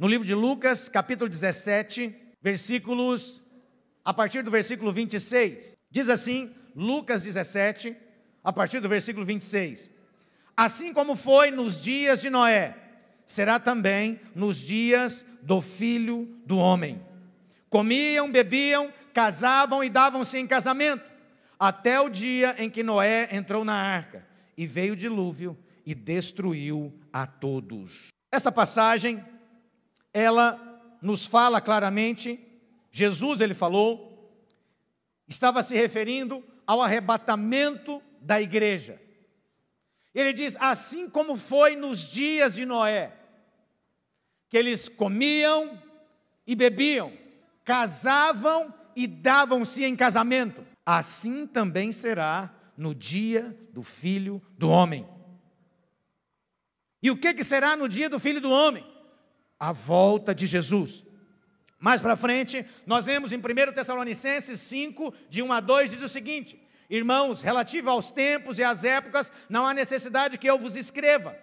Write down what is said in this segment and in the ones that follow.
no livro de Lucas, capítulo 17, versículos a partir do versículo 26. Diz assim, Lucas 17, a partir do versículo 26. Assim como foi nos dias de Noé, será também nos dias do filho do homem. Comiam, bebiam, casavam e davam-se em casamento, até o dia em que Noé entrou na arca, e veio o dilúvio e destruiu a todos. Essa passagem ela nos fala claramente, Jesus ele falou, estava se referindo ao arrebatamento da igreja. Ele diz: assim como foi nos dias de Noé, que eles comiam e bebiam, casavam e davam-se em casamento, assim também será no dia do filho do homem. E o que, que será no dia do filho do homem? a volta de Jesus. Mais para frente, nós vemos em 1 Tessalonicenses 5, de 1 a 2, diz o seguinte: Irmãos, relativo aos tempos e às épocas, não há necessidade que eu vos escreva,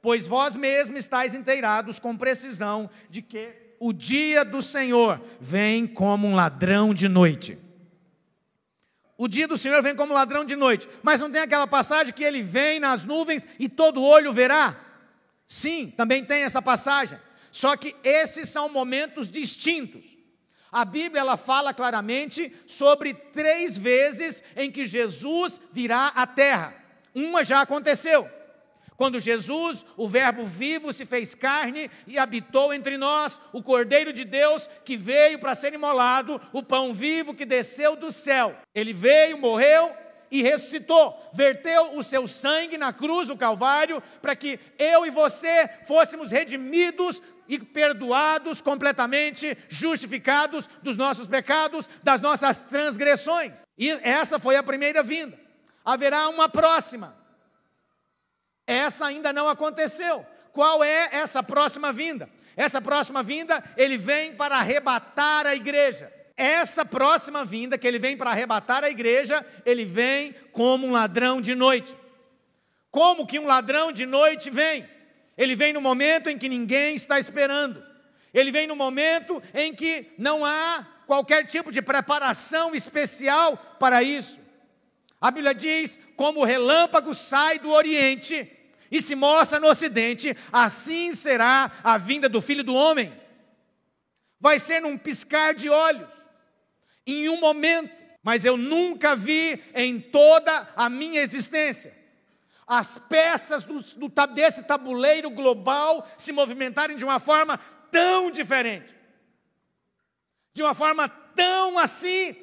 pois vós mesmos estáis inteirados com precisão de que o dia do Senhor vem como um ladrão de noite. O dia do Senhor vem como ladrão de noite, mas não tem aquela passagem que ele vem nas nuvens e todo olho verá? Sim, também tem essa passagem. Só que esses são momentos distintos. A Bíblia ela fala claramente sobre três vezes em que Jesus virá à terra. Uma já aconteceu. Quando Jesus, o Verbo vivo, se fez carne e habitou entre nós, o Cordeiro de Deus que veio para ser imolado, o pão vivo que desceu do céu. Ele veio, morreu e ressuscitou, verteu o seu sangue na cruz, o Calvário, para que eu e você fôssemos redimidos e perdoados completamente, justificados dos nossos pecados, das nossas transgressões. E essa foi a primeira vinda. Haverá uma próxima. Essa ainda não aconteceu. Qual é essa próxima vinda? Essa próxima vinda, ele vem para arrebatar a igreja. Essa próxima vinda, que ele vem para arrebatar a igreja, ele vem como um ladrão de noite. Como que um ladrão de noite vem? Ele vem no momento em que ninguém está esperando. Ele vem no momento em que não há qualquer tipo de preparação especial para isso. A Bíblia diz: como o relâmpago sai do Oriente e se mostra no Ocidente, assim será a vinda do Filho do Homem. Vai ser num piscar de olhos, em um momento, mas eu nunca vi em toda a minha existência as peças do, do, desse tabuleiro global se movimentarem de uma forma tão diferente, de uma forma tão assim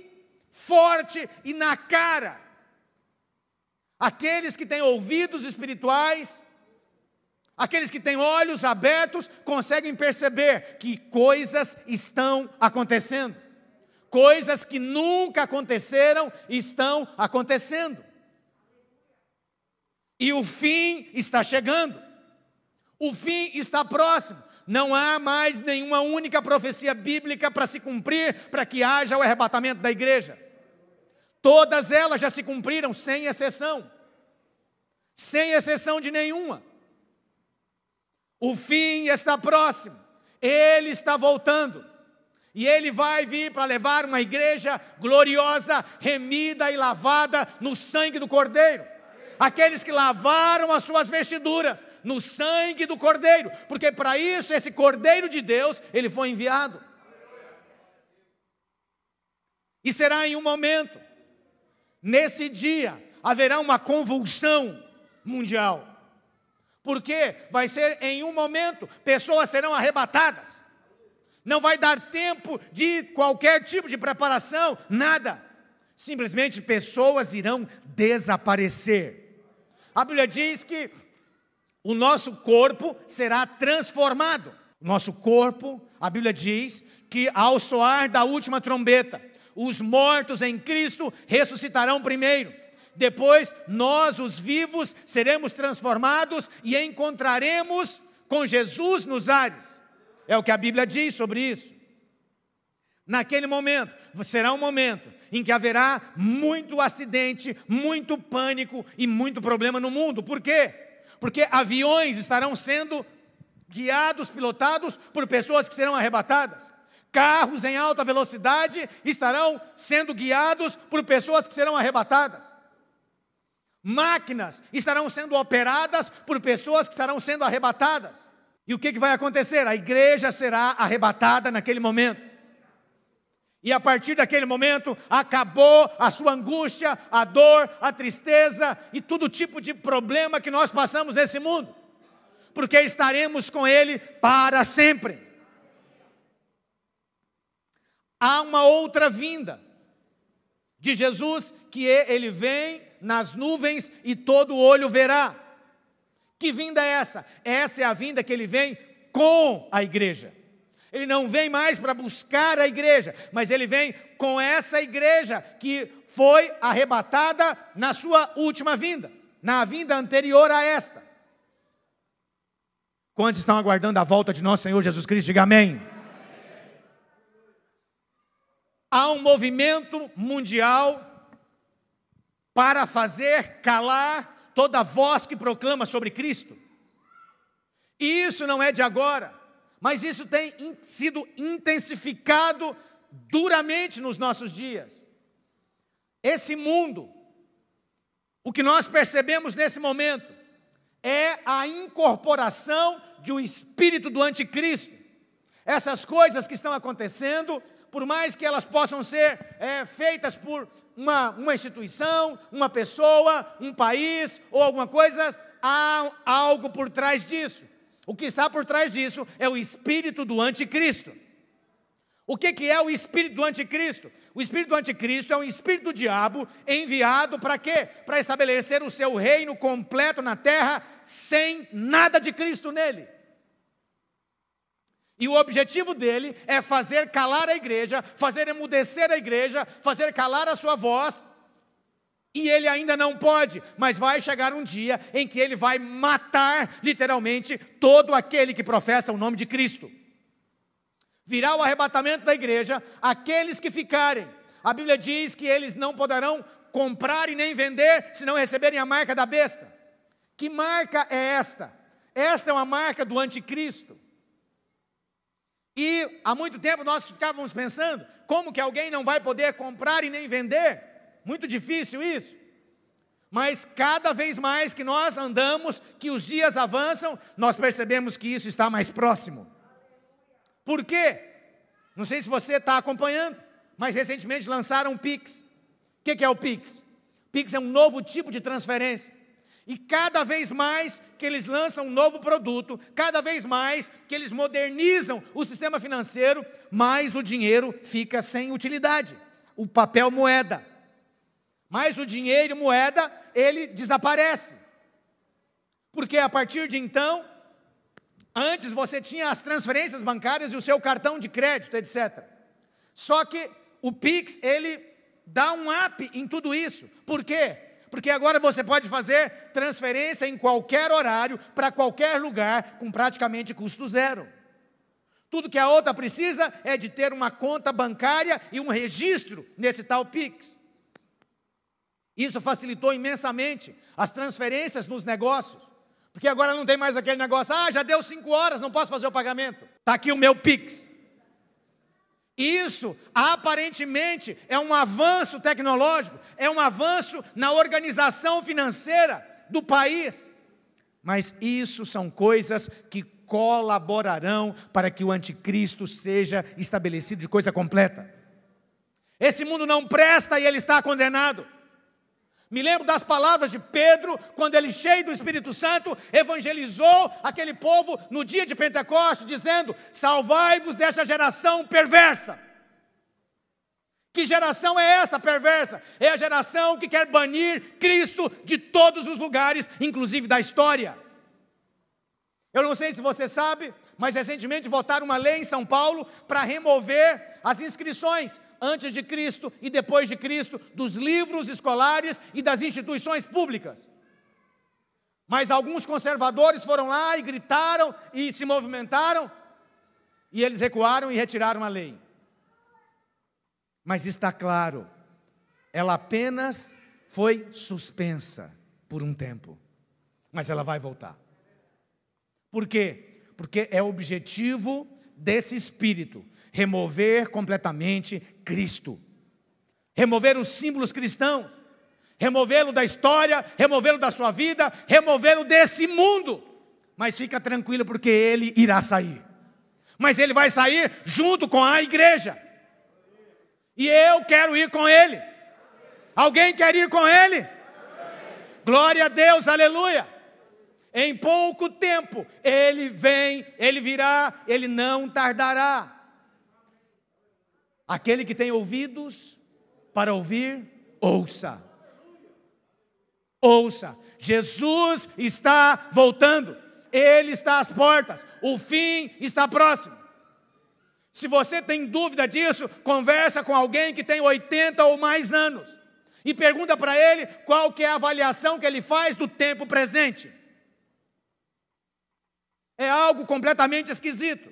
forte e na cara. Aqueles que têm ouvidos espirituais, aqueles que têm olhos abertos, conseguem perceber que coisas estão acontecendo. Coisas que nunca aconteceram estão acontecendo. E o fim está chegando. O fim está próximo. Não há mais nenhuma única profecia bíblica para se cumprir, para que haja o arrebatamento da igreja. Todas elas já se cumpriram, sem exceção. Sem exceção de nenhuma. O fim está próximo. Ele está voltando. E ele vai vir para levar uma igreja gloriosa, remida e lavada no sangue do Cordeiro aqueles que lavaram as suas vestiduras no sangue do Cordeiro, porque para isso esse Cordeiro de Deus, ele foi enviado. E será em um momento, nesse dia, haverá uma convulsão mundial. Porque vai ser em um momento, pessoas serão arrebatadas. Não vai dar tempo de qualquer tipo de preparação, nada. Simplesmente pessoas irão desaparecer. A Bíblia diz que o nosso corpo será transformado. nosso corpo, a Bíblia diz que ao soar da última trombeta, os mortos em Cristo ressuscitarão primeiro. Depois, nós, os vivos, seremos transformados e encontraremos com Jesus nos ares. É o que a Bíblia diz sobre isso. Naquele momento, será um momento em que haverá muito acidente, muito pânico e muito problema no mundo. Por quê? Porque aviões estarão sendo guiados, pilotados por pessoas que serão arrebatadas. Carros em alta velocidade estarão sendo guiados por pessoas que serão arrebatadas. Máquinas estarão sendo operadas por pessoas que estarão sendo arrebatadas. E o que, que vai acontecer? A igreja será arrebatada naquele momento. E a partir daquele momento, acabou a sua angústia, a dor, a tristeza e todo tipo de problema que nós passamos nesse mundo, porque estaremos com Ele para sempre. Há uma outra vinda de Jesus que é, Ele vem nas nuvens e todo olho verá. Que vinda é essa? Essa é a vinda que Ele vem com a igreja. Ele não vem mais para buscar a igreja, mas ele vem com essa igreja que foi arrebatada na sua última vinda, na vinda anterior a esta. Quantos estão aguardando a volta de nosso Senhor Jesus Cristo? Diga amém. Há um movimento mundial para fazer calar toda voz que proclama sobre Cristo. E isso não é de agora mas isso tem sido intensificado duramente nos nossos dias. Esse mundo, o que nós percebemos nesse momento, é a incorporação de um espírito do anticristo. Essas coisas que estão acontecendo, por mais que elas possam ser é, feitas por uma, uma instituição, uma pessoa, um país ou alguma coisa, há algo por trás disso. O que está por trás disso é o espírito do anticristo. O que, que é o espírito do anticristo? O espírito do anticristo é um espírito do diabo enviado para quê? Para estabelecer o seu reino completo na terra, sem nada de Cristo nele. E o objetivo dele é fazer calar a igreja, fazer emudecer a igreja, fazer calar a sua voz, e ele ainda não pode, mas vai chegar um dia em que ele vai matar, literalmente, todo aquele que professa o nome de Cristo. Virá o arrebatamento da igreja, aqueles que ficarem. A Bíblia diz que eles não poderão comprar e nem vender se não receberem a marca da besta. Que marca é esta? Esta é uma marca do anticristo. E há muito tempo nós ficávamos pensando como que alguém não vai poder comprar e nem vender? Muito difícil isso. Mas cada vez mais que nós andamos, que os dias avançam, nós percebemos que isso está mais próximo. Por quê? Não sei se você está acompanhando, mas recentemente lançaram o Pix. O que, que é o Pix? Pix é um novo tipo de transferência. E cada vez mais que eles lançam um novo produto, cada vez mais que eles modernizam o sistema financeiro, mais o dinheiro fica sem utilidade. O papel moeda mas o dinheiro, moeda, ele desaparece. Porque a partir de então, antes você tinha as transferências bancárias e o seu cartão de crédito, etc. Só que o Pix, ele dá um up em tudo isso. Por quê? Porque agora você pode fazer transferência em qualquer horário, para qualquer lugar, com praticamente custo zero. Tudo que a outra precisa é de ter uma conta bancária e um registro nesse tal Pix. Isso facilitou imensamente as transferências nos negócios, porque agora não tem mais aquele negócio, ah, já deu cinco horas, não posso fazer o pagamento. Está aqui o meu Pix. Isso aparentemente é um avanço tecnológico, é um avanço na organização financeira do país. Mas isso são coisas que colaborarão para que o anticristo seja estabelecido de coisa completa. Esse mundo não presta e ele está condenado. Me lembro das palavras de Pedro, quando ele, cheio do Espírito Santo, evangelizou aquele povo no dia de Pentecostes, dizendo: Salvai-vos dessa geração perversa. Que geração é essa perversa? É a geração que quer banir Cristo de todos os lugares, inclusive da história. Eu não sei se você sabe, mas recentemente votaram uma lei em São Paulo para remover as inscrições antes de Cristo e depois de Cristo, dos livros escolares e das instituições públicas. Mas alguns conservadores foram lá e gritaram e se movimentaram, e eles recuaram e retiraram a lei. Mas está claro, ela apenas foi suspensa por um tempo, mas ela vai voltar. Por quê? Porque é objetivo desse espírito, remover completamente Cristo, remover os símbolos cristãos, removê-lo da história, removê-lo da sua vida, removê-lo desse mundo. Mas fica tranquilo, porque ele irá sair. Mas ele vai sair junto com a igreja. E eu quero ir com ele. Alguém quer ir com ele? Glória a Deus, aleluia. Em pouco tempo ele vem, ele virá, ele não tardará. Aquele que tem ouvidos para ouvir, ouça. Ouça. Jesus está voltando. Ele está às portas. O fim está próximo. Se você tem dúvida disso, conversa com alguém que tem 80 ou mais anos e pergunta para ele qual que é a avaliação que ele faz do tempo presente. É algo completamente esquisito.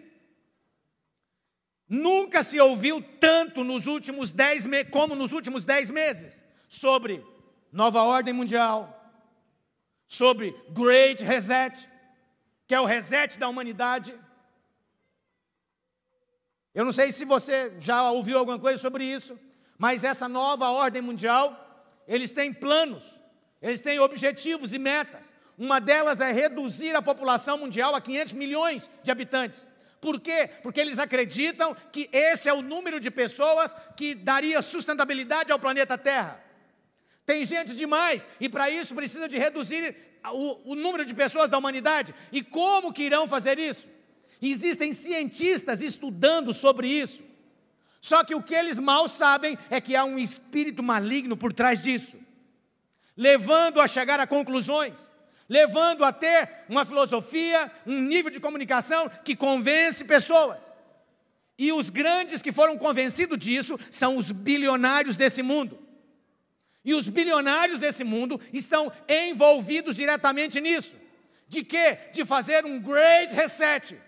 Nunca se ouviu tanto nos últimos dez meses, como nos últimos dez meses sobre nova ordem mundial, sobre Great Reset, que é o reset da humanidade. Eu não sei se você já ouviu alguma coisa sobre isso, mas essa nova ordem mundial, eles têm planos, eles têm objetivos e metas. Uma delas é reduzir a população mundial a 500 milhões de habitantes. Por quê? Porque eles acreditam que esse é o número de pessoas que daria sustentabilidade ao planeta Terra. Tem gente demais e para isso precisa de reduzir o, o, número de pessoas da humanidade. E como que irão fazer isso? Existem cientistas estudando sobre isso. Só que o que eles mal sabem é que há um espírito maligno por trás disso, levando a chegar a conclusões levando a ter uma filosofia, um nível de comunicação que convence pessoas. E os grandes que foram convencidos disso são os bilionários desse mundo. E os bilionários desse mundo estão envolvidos diretamente nisso. De quê? De fazer um great reset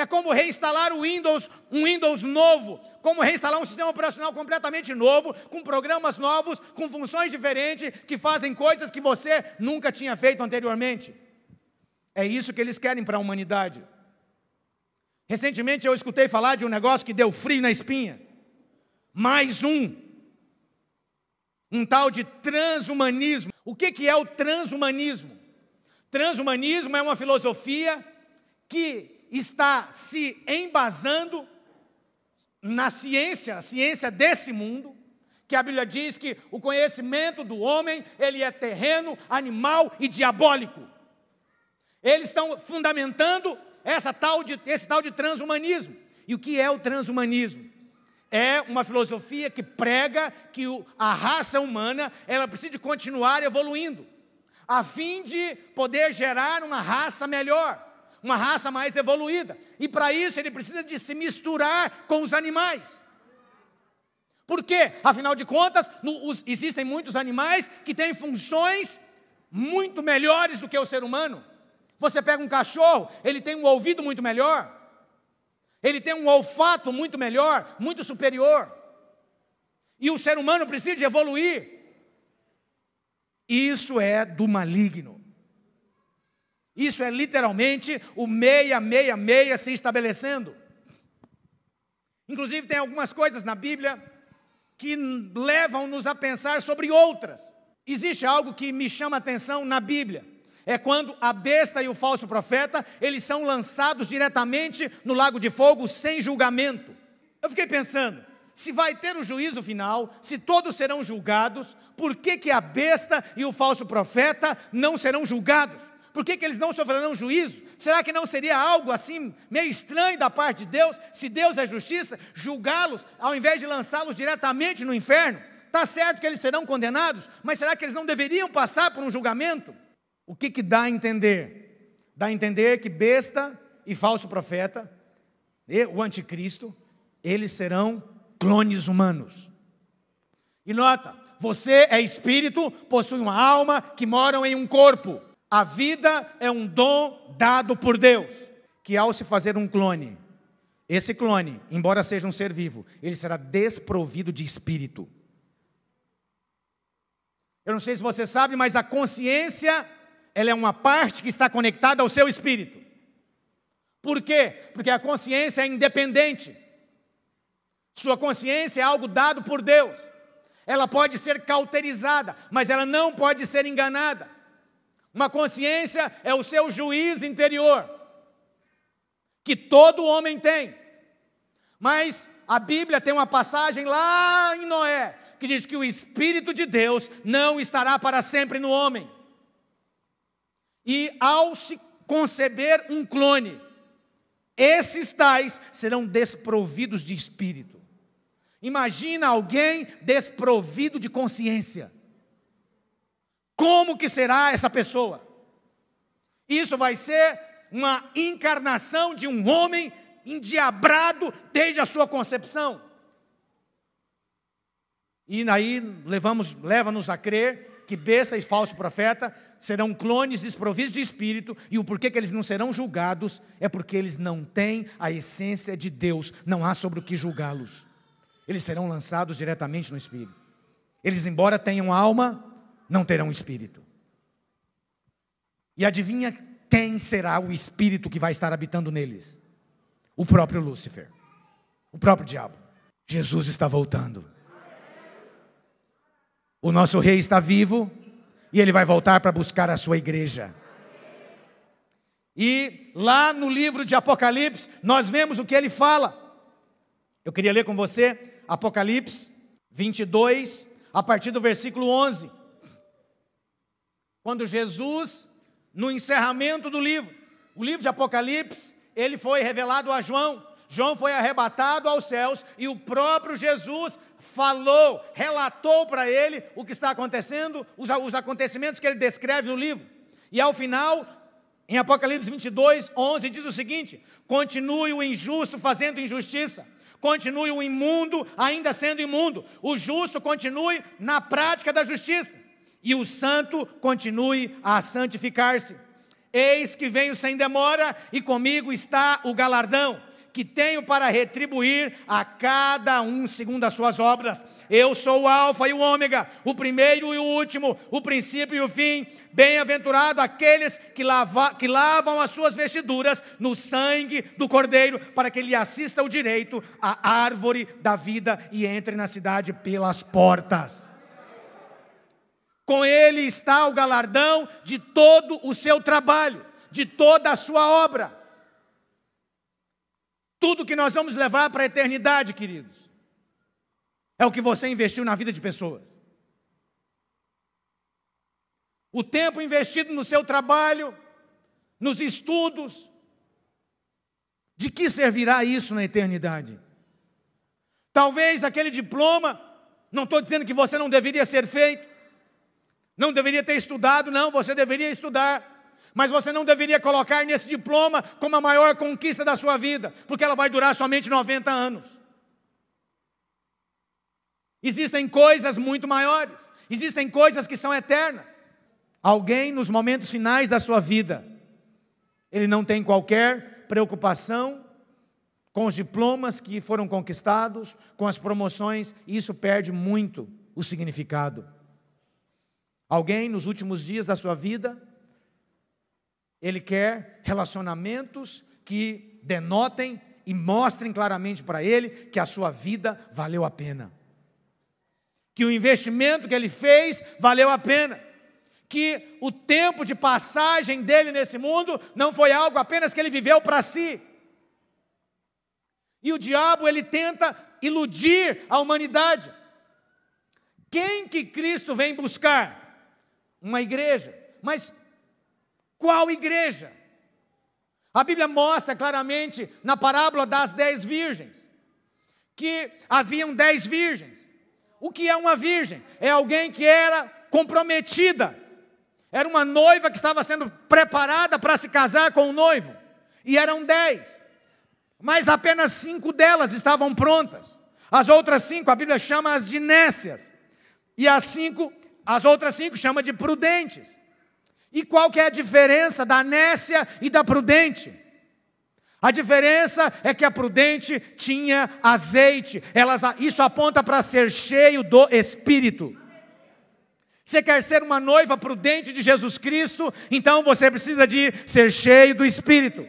é como reinstalar o Windows, um Windows novo, como reinstalar um sistema operacional completamente novo, com programas novos, com funções diferentes, que fazem coisas que você nunca tinha feito anteriormente. É isso que eles querem para a humanidade. Recentemente eu escutei falar de um negócio que deu frio na espinha. Mais um. Um tal de transhumanismo. O que, que é o transhumanismo? Transhumanismo é uma filosofia que está se embasando na ciência, a ciência desse mundo, que a Bíblia diz que o conhecimento do homem, ele é terreno, animal e diabólico. Eles estão fundamentando essa tal de, esse tal de transhumanismo. E o que é o transhumanismo? É uma filosofia que prega que a raça humana ela precisa continuar evoluindo, a fim de poder gerar uma raça melhor uma raça mais evoluída. E para isso ele precisa de se misturar com os animais. Por quê? Afinal de contas, no, os, existem muitos animais que têm funções muito melhores do que o ser humano. Você pega um cachorro, ele tem um ouvido muito melhor, ele tem um olfato muito melhor, muito superior. E o ser humano precisa de evoluir. Isso é do maligno. Isso é literalmente o meia, meia, meia se estabelecendo. Inclusive, tem algumas coisas na Bíblia que levam-nos a pensar sobre outras. Existe algo que me chama a atenção na Bíblia. É quando a besta e o falso profeta, eles são lançados diretamente no lago de fogo sem julgamento. Eu fiquei pensando, se vai ter o juízo final, se todos serão julgados, por que que a besta e o falso profeta não serão julgados? Por que, que eles não sofrerão juízo? Será que não seria algo assim meio estranho da parte de Deus, se Deus é justiça, julgá-los ao invés de lançá-los diretamente no inferno? Está certo que eles serão condenados, mas será que eles não deveriam passar por um julgamento? O que, que dá a entender? Dá a entender que besta e falso profeta, e o anticristo, eles serão clones humanos. E nota, você é espírito, possui uma alma que moram em um corpo. A vida é um dom dado por Deus, que ao se fazer um clone, esse clone, embora seja um ser vivo, ele será desprovido de espírito. Eu não sei se você sabe, mas a consciência, ela é uma parte que está conectada ao seu espírito. Por quê? Porque a consciência é independente. Sua consciência é algo dado por Deus. Ela pode ser cauterizada, mas ela não pode ser enganada. Uma consciência é o seu juiz interior, que todo homem tem. Mas a Bíblia tem uma passagem lá em Noé que diz que o Espírito de Deus não estará para sempre no homem. E ao se conceber um clone, esses tais serão desprovidos de espírito. Imagina alguém desprovido de consciência. Como que será essa pessoa? Isso vai ser uma encarnação de um homem endiabrado desde a sua concepção. E aí levamos, leva-nos a crer que besta e falso profeta serão clones desprovidos de espírito, e o porquê que eles não serão julgados é porque eles não têm a essência de Deus, não há sobre o que julgá-los. Eles serão lançados diretamente no espírito. Eles, embora tenham alma, não terão espírito. E adivinha quem será o espírito que vai estar habitando neles? O próprio Lúcifer, o próprio diabo. Jesus está voltando. O nosso rei está vivo e ele vai voltar para buscar a sua igreja. E lá no livro de Apocalipse, nós vemos o que ele fala. Eu queria ler com você Apocalipse 22, a partir do versículo 11. Quando Jesus, no encerramento do livro, o livro de Apocalipse, ele foi revelado a João. João foi arrebatado aos céus e o próprio Jesus falou, relatou para ele o que está acontecendo, os, os, acontecimentos que ele descreve no livro. E ao final, em Apocalipse 22, 11, diz o seguinte: continue o injusto fazendo injustiça. Continue o imundo ainda sendo imundo. O justo continue na prática da justiça e o santo continue a santificar-se. Eis que venho sem demora, e comigo está o galardão, que tenho para retribuir a cada um segundo as suas obras. Eu sou o Alfa e o Ômega, o primeiro e o último, o princípio e o fim. Bem-aventurado aqueles que, lava, que lavam as suas vestiduras no sangue do Cordeiro, para que lhe assista o direito à árvore da vida e entre na cidade pelas portas com ele está o galardão de todo o seu trabalho, de toda a sua obra. Tudo que nós vamos levar para a eternidade, queridos, é o que você investiu na vida de pessoas. O tempo investido no seu trabalho, nos estudos, de que servirá isso na eternidade? Talvez aquele diploma, não estou dizendo que você não deveria ser feito, não deveria ter estudado, não, você deveria estudar. Mas você não deveria colocar nesse diploma como a maior conquista da sua vida, porque ela vai durar somente 90 anos. Existem coisas muito maiores, existem coisas que são eternas. Alguém, nos momentos finais da sua vida, ele não tem qualquer preocupação com os diplomas que foram conquistados, com as promoções, e isso perde muito o significado. Alguém nos últimos dias da sua vida, ele quer relacionamentos que denotem e mostrem claramente para ele que a sua vida valeu a pena. Que o investimento que ele fez valeu a pena. Que o tempo de passagem dele nesse mundo não foi algo apenas que ele viveu para si. E o diabo ele tenta iludir a humanidade. Quem que Cristo vem buscar? uma igreja. Mas qual igreja? A Bíblia mostra claramente na parábola das dez virgens que haviam dez virgens. O que é uma virgem? É alguém que era comprometida, era uma noiva que estava sendo preparada para se casar com o noivo, e eram dez, mas apenas cinco delas estavam prontas, as outras cinco a Bíblia chama as de nécias, e as cinco as outras cinco chama de prudentes. E qual que é a diferença da nécia e da prudente? A diferença é que a prudente tinha azeite. Elas, isso aponta para ser cheio do Espírito. Você quer ser uma noiva prudente de Jesus Cristo? Então você precisa de ser cheio do Espírito.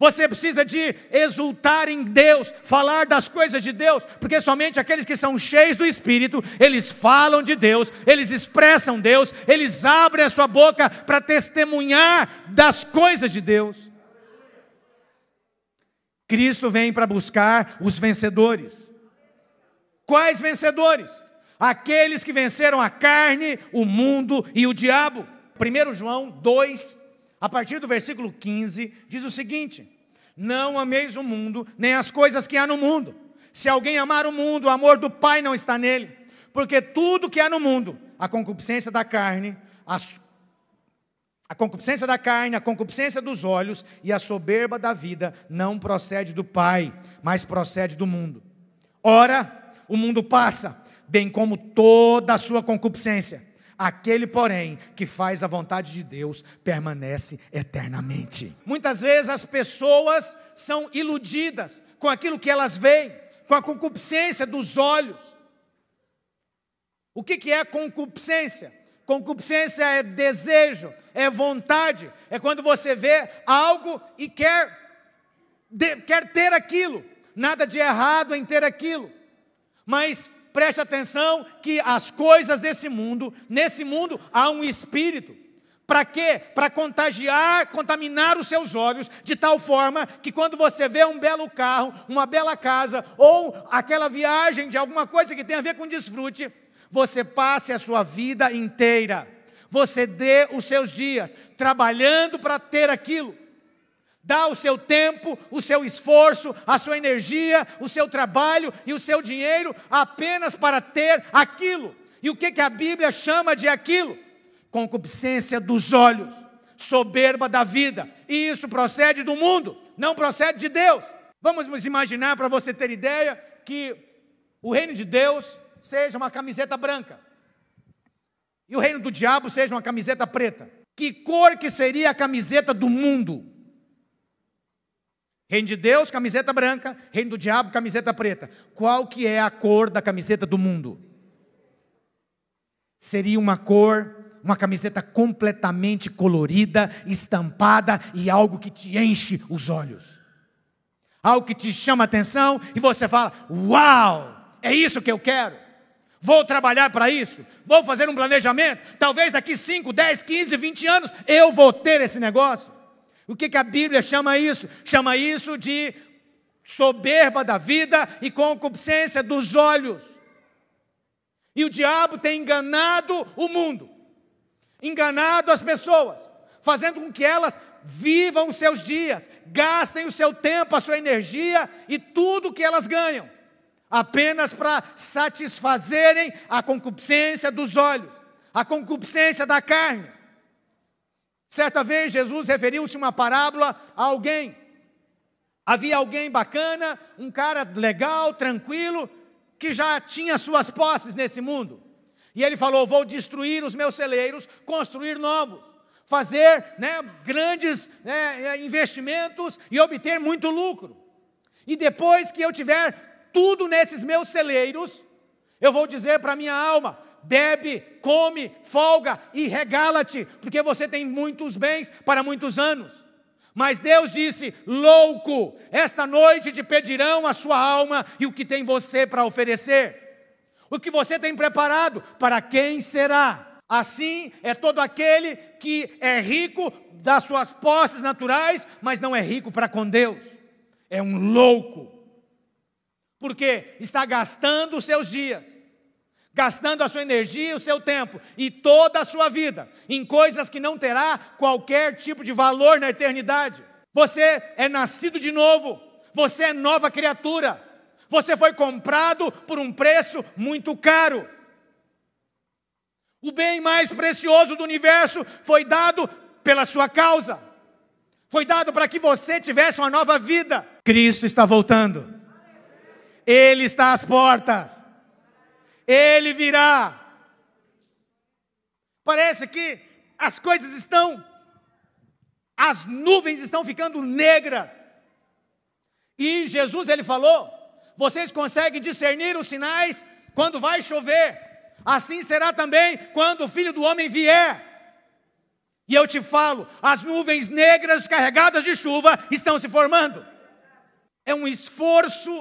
Você precisa de exultar em Deus, falar das coisas de Deus, porque somente aqueles que são cheios do Espírito, eles falam de Deus, eles expressam Deus, eles abrem a sua boca para testemunhar das coisas de Deus. Cristo vem para buscar os vencedores. Quais vencedores? Aqueles que venceram a carne, o mundo e o diabo. 1 João 2, a partir do versículo 15, diz o seguinte: Não ameis o mundo, nem as coisas que há no mundo. Se alguém amar o mundo, o amor do Pai não está nele. Porque tudo que há no mundo, a concupiscência da carne, a, a concupiscência da carne, a concupiscência dos olhos e a soberba da vida, não procede do Pai, mas procede do mundo. Ora, o mundo passa, bem como toda a sua concupiscência. Aquele, porém, que faz a vontade de Deus permanece eternamente. Muitas vezes as pessoas são iludidas com aquilo que elas veem, com a concupiscência dos olhos. O que, que é concupiscência? Concupiscência é desejo, é vontade, é quando você vê algo e quer, de, quer ter aquilo. Nada de errado em ter aquilo, mas preste atenção que as coisas desse mundo, nesse mundo há um espírito. Para quê? Para contagiar, contaminar os seus olhos, de tal forma que quando você vê um belo carro, uma bela casa, ou aquela viagem de alguma coisa que tem a ver com desfrute, você passe a sua vida inteira, você dê os seus dias trabalhando para ter aquilo. Dá o seu tempo, o seu esforço, a sua energia, o seu trabalho e o seu dinheiro apenas para ter aquilo. E o que, que a Bíblia chama de aquilo? Concupiscência dos olhos, soberba da vida. E isso procede do mundo, não procede de Deus. Vamos imaginar, para você ter ideia, que o reino de Deus seja uma camiseta branca e o reino do diabo seja uma camiseta preta. Que cor que seria a camiseta do mundo? Reino de Deus, camiseta branca, reino do diabo, camiseta preta. Qual que é a cor da camiseta do mundo? Seria uma cor, uma camiseta completamente colorida, estampada e algo que te enche os olhos. Algo que te chama a atenção e você fala: "Uau! É isso que eu quero. Vou trabalhar para isso, vou fazer um planejamento, talvez daqui 5, 10, 15, 20 anos eu vou ter esse negócio". O que, que a Bíblia chama isso? Chama isso de soberba da vida e concupiscência dos olhos. E o diabo tem enganado o mundo, enganado as pessoas, fazendo com que elas vivam os seus dias, gastem o seu tempo, a sua energia e tudo que elas ganham, apenas para satisfazerem a concupiscência dos olhos, a concupiscência da carne. Certa vez Jesus referiu-se uma parábola a alguém. Havia alguém bacana, um cara legal, tranquilo, que já tinha suas posses nesse mundo. E ele falou: Vou destruir os meus celeiros, construir novos, fazer né, grandes né, investimentos e obter muito lucro. E depois que eu tiver tudo nesses meus celeiros, eu vou dizer para minha alma: bebe, come, folga e regala-te, porque você tem muitos bens para muitos anos. Mas Deus disse: Louco, esta noite te pedirão a sua alma e o que tem você para oferecer. O que você tem preparado, para quem será? Assim é todo aquele que é rico das suas posses naturais, mas não é rico para com Deus. É um louco. Porque está gastando os seus dias gastando a sua energia o seu tempo e toda a sua vida em coisas que não terá qualquer tipo de valor na eternidade. Você é nascido de novo, você é nova criatura, você foi comprado por um preço muito caro. O bem mais precioso do universo foi dado pela sua causa, foi dado para que você tivesse uma nova vida. Cristo está voltando, Ele está às portas. Ele virá. Parece que as coisas estão, as nuvens estão ficando negras. E Jesus ele falou: vocês conseguem discernir os sinais quando vai chover. Assim será também quando o Filho do Homem vier. E eu te falo, as nuvens negras carregadas de chuva estão se formando. É um esforço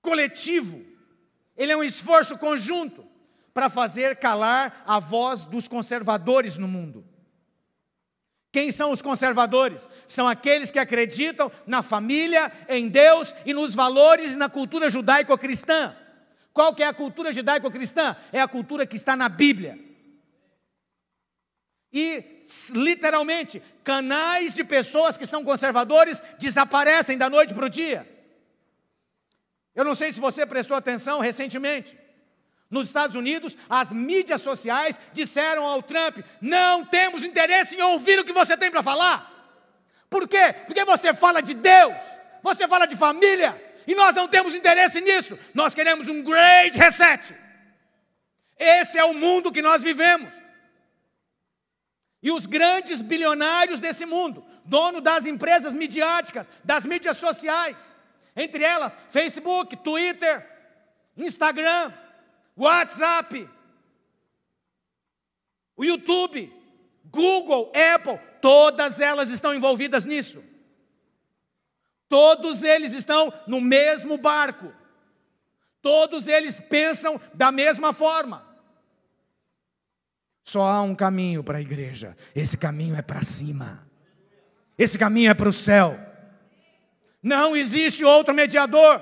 coletivo ele é um esforço conjunto para fazer calar a voz dos conservadores no mundo. Quem são os conservadores? São aqueles que acreditam na família, em Deus e nos valores e na cultura judaico-cristã. Qual que é a cultura judaico-cristã? É a cultura que está na Bíblia. E literalmente, canais de pessoas que são conservadores desaparecem da noite para o dia. Eu não sei se você prestou atenção recentemente. Nos Estados Unidos, as mídias sociais disseram ao Trump: não temos interesse em ouvir o que você tem para falar. Por quê? Porque você fala de Deus, você fala de família, e nós não temos interesse nisso. Nós queremos um great reset. Esse é o mundo que nós vivemos. E os grandes bilionários desse mundo, dono das empresas midiáticas, das mídias sociais, entre elas, Facebook, Twitter, Instagram, WhatsApp, o YouTube, Google, Apple, todas elas estão envolvidas nisso. Todos eles estão no mesmo barco. Todos eles pensam da mesma forma. Só há um caminho para a igreja. Esse caminho é para cima. Esse caminho é para o céu. Não existe outro mediador.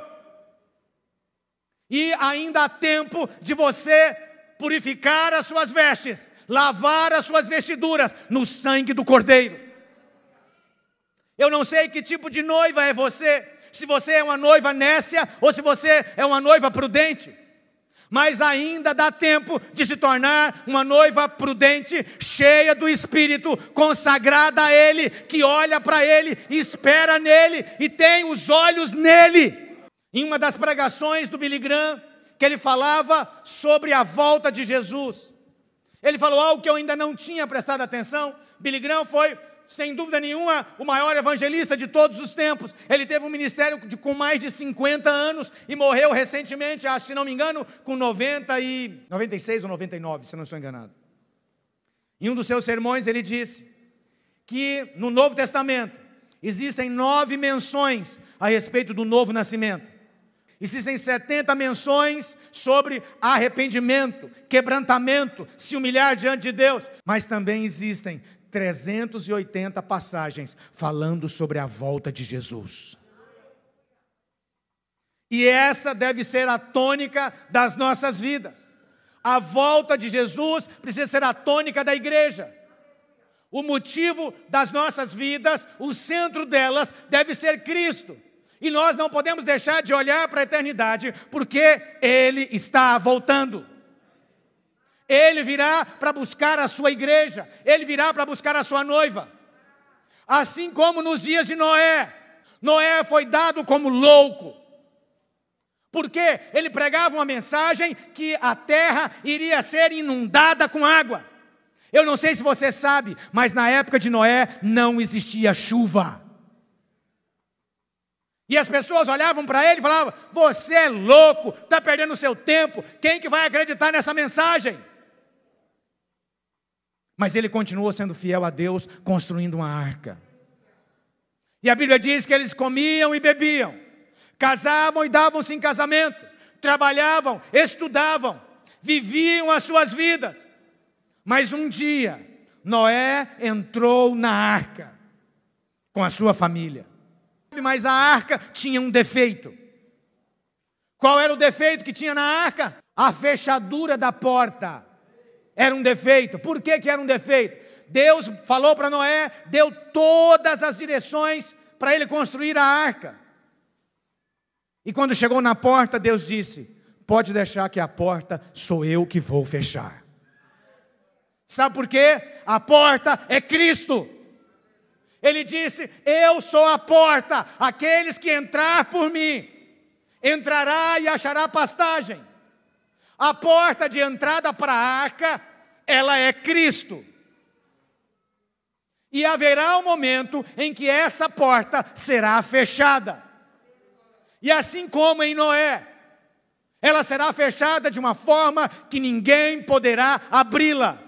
E ainda há tempo de você purificar as suas vestes, lavar as suas vestiduras no sangue do Cordeiro. Eu não sei que tipo de noiva é você, se você é uma noiva nécia ou se você é uma noiva prudente mas ainda dá tempo de se tornar uma noiva prudente, cheia do Espírito, consagrada a Ele, que olha para Ele, espera nele e tem os olhos nele. Em uma das pregações do Billy Graham, que ele falava sobre a volta de Jesus, ele falou algo que eu ainda não tinha prestado atenção. Billy Graham foi sem dúvida nenhuma, o maior evangelista de todos os tempos. Ele teve um ministério de, com mais de 50 anos e morreu recentemente, acho, se não me engano, com 90 e 96 ou 99, se não estou enganado. Em um dos seus sermões ele disse que no Novo Testamento existem nove menções a respeito do novo nascimento. Existem 70 menções sobre arrependimento, quebrantamento, se humilhar diante de Deus, mas também existem 380 passagens falando sobre a volta de Jesus. E essa deve ser a tônica das nossas vidas. A volta de Jesus precisa ser a tônica da igreja. O motivo das nossas vidas, o centro delas, deve ser Cristo. E nós não podemos deixar de olhar para a eternidade, porque Ele está voltando. Ele virá para buscar a sua igreja, ele virá para buscar a sua noiva. Assim como nos dias de Noé, Noé foi dado como louco, porque ele pregava uma mensagem que a terra iria ser inundada com água. Eu não sei se você sabe, mas na época de Noé não existia chuva. E as pessoas olhavam para ele e falavam: Você é louco, está perdendo o seu tempo, quem que vai acreditar nessa mensagem? Mas ele continuou sendo fiel a Deus, construindo uma arca. E a Bíblia diz que eles comiam e bebiam, casavam e davam-se em casamento, trabalhavam, estudavam, viviam as suas vidas. Mas um dia, Noé entrou na arca com a sua família. Mas a arca tinha um defeito. Qual era o defeito que tinha na arca? A fechadura da porta era um defeito. Por que, que era um defeito? Deus falou para Noé, deu todas as direções para ele construir a arca. E quando chegou na porta, Deus disse: Pode deixar que a porta sou eu que vou fechar. Sabe por quê? A porta é Cristo. Ele disse: Eu sou a porta, aqueles que entrar por mim, entrará e achará pastagem. A porta de entrada para a arca ela é Cristo. E haverá um momento em que essa porta será fechada. E assim como em Noé, ela será fechada de uma forma que ninguém poderá abri-la.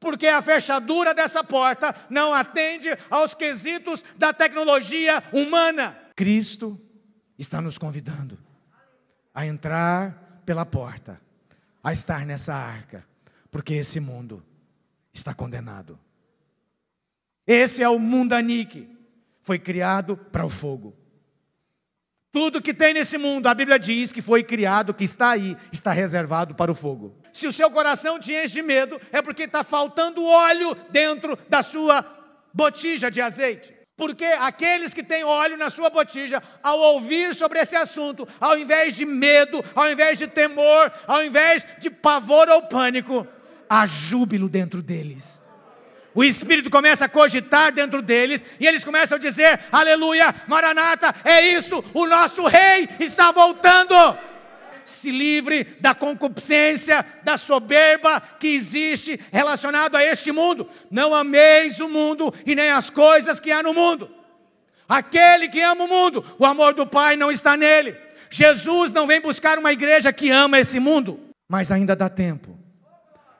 Porque a fechadura dessa porta não atende aos quesitos da tecnologia humana. Cristo está nos convidando a entrar pela porta, a estar nessa arca porque esse mundo está condenado. Esse é o mundanique, foi criado para o fogo. Tudo que tem nesse mundo, a Bíblia diz que foi criado, que está aí, está reservado para o fogo. Se o seu coração te enche de medo, é porque está faltando óleo dentro da sua botija de azeite. Porque aqueles que têm óleo na sua botija, ao ouvir sobre esse assunto, ao invés de medo, ao invés de temor, ao invés de pavor ou pânico, há júbilo dentro deles. O Espírito começa a cogitar dentro deles e eles começam a dizer: Aleluia, Maranata, é isso, o nosso rei está voltando. Se livre da concupiscência, da soberba que existe relacionado a este mundo. Não ameis o mundo e nem as coisas que há no mundo. Aquele que ama o mundo, o amor do Pai não está nele. Jesus não vem buscar uma igreja que ama esse mundo, mas ainda dá tempo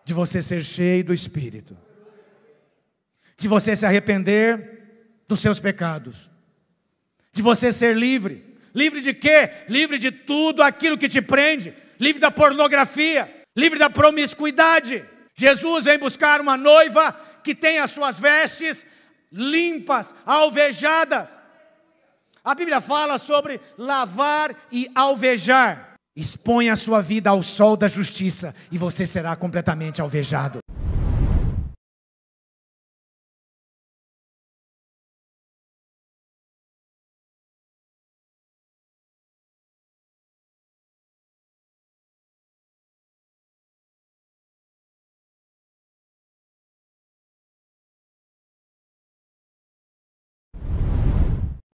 de você ser cheio do Espírito, de você se arrepender dos seus pecados, de você ser livre. Livre de quê? Livre de tudo aquilo que te prende, livre da pornografia, livre da promiscuidade. Jesus vem buscar uma noiva que tem as suas vestes limpas, alvejadas. A Bíblia fala sobre lavar e alvejar. Exponha a sua vida ao sol da justiça e você será completamente alvejado.